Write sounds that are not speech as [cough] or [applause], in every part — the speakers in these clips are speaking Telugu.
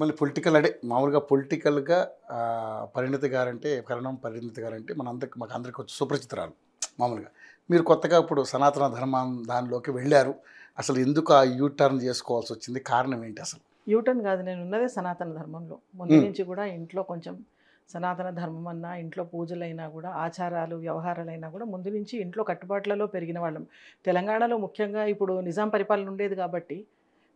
మళ్ళీ పొలిటికల్ అడే మామూలుగా పొలిటికల్గా పరిణితి గారంటే కరణం పరిణితి గారంటే మన అందరికి మాకు అందరికీ వచ్చి సుప్రచితురాలు మామూలుగా మీరు కొత్తగా ఇప్పుడు సనాతన ధర్మం దానిలోకి వెళ్ళారు అసలు ఎందుకు ఆ యూ టర్న్ చేసుకోవాల్సి వచ్చింది కారణం ఏంటి అసలు యూటర్న్ కాదు నేను ఉన్నదే సనాతన ధర్మంలో ముందు నుంచి కూడా ఇంట్లో కొంచెం సనాతన ధర్మం అన్నా ఇంట్లో పూజలైనా కూడా ఆచారాలు వ్యవహారాలైనా కూడా ముందు నుంచి ఇంట్లో కట్టుబాట్లలో పెరిగిన వాళ్ళం తెలంగాణలో ముఖ్యంగా ఇప్పుడు నిజాం పరిపాలన ఉండేది కాబట్టి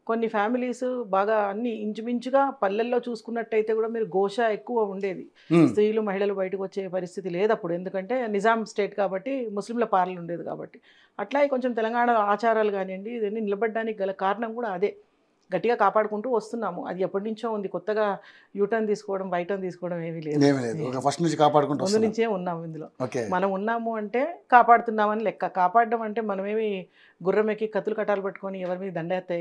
కొన్ని ఫ్యామిలీస్ బాగా అన్ని ఇంచుమించుగా పల్లెల్లో చూసుకున్నట్టయితే కూడా మీరు ఘోష ఎక్కువ ఉండేది స్త్రీలు మహిళలు బయటకు వచ్చే పరిస్థితి లేదు అప్పుడు ఎందుకంటే నిజాం స్టేట్ కాబట్టి ముస్లింల పార్లు ఉండేది కాబట్టి అట్లా కొంచెం తెలంగాణ ఆచారాలు కానివ్వండి ఇవన్నీ నిలబడడానికి గల కారణం కూడా అదే గట్టిగా కాపాడుకుంటూ వస్తున్నాము అది ఎప్పటి నుంచో ఉంది కొత్తగా యూటర్న్ తీసుకోవడం బయటర్న్ తీసుకోవడం ఏమీ లేదు ఫస్ట్ నుంచి కాపాడుకుంటూ ముందు నుంచే ఉన్నాము ఇందులో మనం ఉన్నాము అంటే కాపాడుతున్నామని లెక్క కాపాడడం అంటే మనమేమి గుర్రమెక్కి కత్తులు కట్టాలు పట్టుకొని ఎవరి మీద దండయాత్ర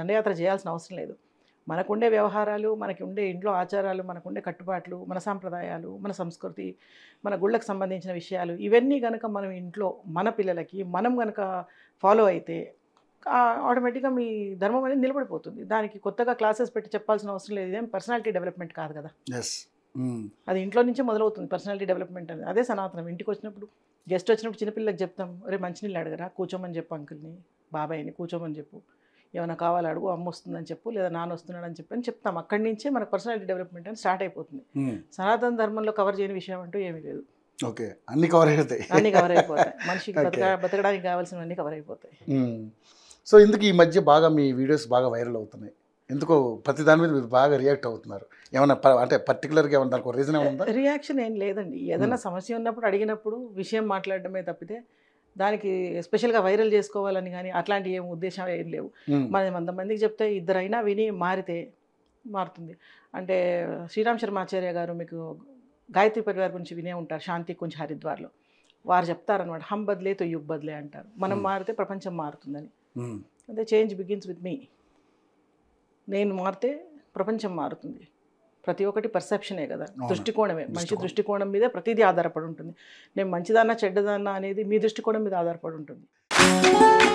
దండయాత్ర చేయాల్సిన అవసరం లేదు మనకుండే వ్యవహారాలు మనకి ఉండే ఇంట్లో ఆచారాలు మనకుండే కట్టుబాట్లు మన సాంప్రదాయాలు మన సంస్కృతి మన గుళ్ళకు సంబంధించిన విషయాలు ఇవన్నీ కనుక మనం ఇంట్లో మన పిల్లలకి మనం కనుక ఫాలో అయితే ఆటోమేటిక్గా మీ ధర్మం అనేది నిలబడిపోతుంది దానికి కొత్తగా క్లాసెస్ పెట్టి చెప్పాల్సిన అవసరం లేదు ఇదేం పర్సనాలిటీ డెవలప్మెంట్ కాదు కదా అది ఇంట్లో నుంచే మొదలవుతుంది పర్సనాలిటీ డెవలప్మెంట్ అనేది అదే సనాతనం ఇంటికి వచ్చినప్పుడు గెస్ట్ వచ్చినప్పుడు చిన్నపిల్లలకు చెప్తాం రే మంచినీళ్ళు అడగరా కూర్చోమని చెప్పు అంకుల్ని బాబాయ్ని కూర్చోమని చెప్పు ఏమైనా కావాలి అడుగు అమ్మ వస్తుందని చెప్పు లేదా నాన్న వస్తున్నాడు అని చెప్పి అని చెప్తాం అక్కడి నుంచే మనకు పర్సనాలిటీ డెవలప్మెంట్ అని స్టార్ట్ అయిపోతుంది సనాతన ధర్మంలో కవర్ చేయని విషయం అంటూ ఏమీ లేదు ఓకే అన్ని కవర్ అయిపోతాయి అన్ని కవర్ అయిపోతాయి మనిషికి [laughs] బతకడానికి కావాల్సినవన్నీ కవర్ అయిపోతాయి సో ఇందుకు ఈ మధ్య బాగా మీ వీడియోస్ బాగా వైరల్ అవుతున్నాయి ఎందుకో ప్రతి దాని మీద మీరు బాగా రియాక్ట్ అవుతున్నారు ఏమైనా అంటే పర్టికులర్గా ఏమన్నా దానికి రీజన్ ఏమైనా రియాక్షన్ ఏం లేదండి ఏదైనా సమస్య ఉన్నప్పుడు అడిగినప్పుడు విషయం మాట్లాడటమే తప్పితే దానికి స్పెషల్గా వైరల్ చేసుకోవాలని కానీ అట్లాంటి ఏం ఉద్దేశం ఏం లేవు మనం వందమందికి చెప్తే ఇద్దరైనా విని మారితే మారుతుంది అంటే శ్రీరామ్ శర్మాచార్య గారు మీకు గాయత్రి పరివార్ గురించి వినే ఉంటారు శాంతి కొంచెం హరిద్వార్లో వారు చెప్తారనమాట హం బదిలే తో యుగ్ బదిలే అంటారు మనం మారితే ప్రపంచం మారుతుందని అదే చేంజ్ బిగిన్స్ విత్ మీ నేను మారితే ప్రపంచం మారుతుంది ప్రతి ఒక్కటి పర్సెప్షనే కదా దృష్టికోణమే మంచి దృష్టికోణం మీదే ప్రతిదీ ఆధారపడి ఉంటుంది నేను మంచిదాన్నా చెడ్డదాన్నా అనేది మీ దృష్టికోణం మీద ఆధారపడి ఉంటుంది